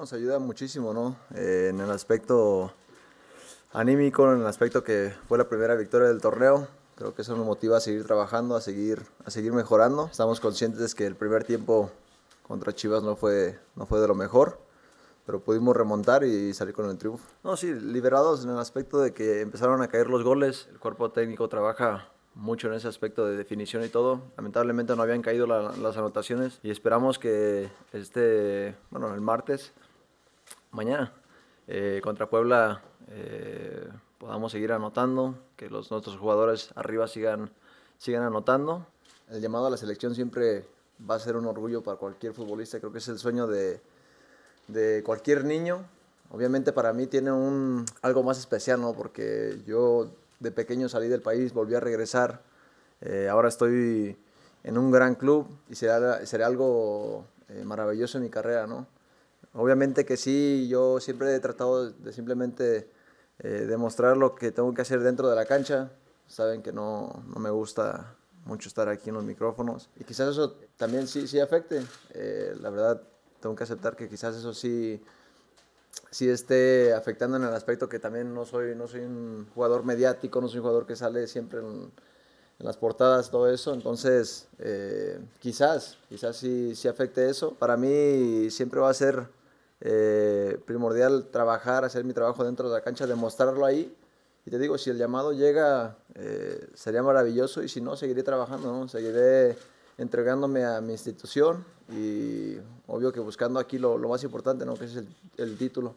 nos ayuda muchísimo, ¿no? Eh, en el aspecto anímico, en el aspecto que fue la primera victoria del torneo. Creo que eso nos motiva a seguir trabajando, a seguir, a seguir mejorando. Estamos conscientes que el primer tiempo contra Chivas no fue, no fue de lo mejor, pero pudimos remontar y salir con el triunfo. No, sí, liberados en el aspecto de que empezaron a caer los goles. El cuerpo técnico trabaja mucho en ese aspecto de definición y todo. Lamentablemente no habían caído las anotaciones y esperamos que este, bueno, el martes mañana eh, contra Puebla eh, podamos seguir anotando, que los, nuestros jugadores arriba sigan, sigan anotando. El llamado a la selección siempre va a ser un orgullo para cualquier futbolista, creo que es el sueño de, cualquier niño. Obviamente para mí tiene un, algo más especial, ¿no? porque yo de pequeño salí del país, volví a regresar, eh, ahora estoy en un gran club y será, será algo maravilloso en mi carrera. ¿no? Obviamente que sí, yo siempre he tratado de simplemente eh, demostrar lo que tengo que hacer dentro de la cancha. Saben que no, me gusta mucho estar aquí en los micrófonos. Y quizás eso también sí, sí afecte. Eh, la verdad, tengo que aceptar que quizás eso sí, sí esté afectando en el aspecto que también no soy, no soy un jugador mediático, no soy un jugador que sale siempre en, las portadas, todo eso. Entonces, eh, quizás, quizás sí, sí afecte eso. Para mí siempre va a ser eh, primordial trabajar, hacer mi trabajo dentro de la cancha, demostrarlo ahí. Y te digo, si el llamado llega, eh, sería maravilloso y si no, seguiré trabajando, seguiré entregándome a mi institución y obvio que buscando aquí lo, más importante, ¿no? que es el título.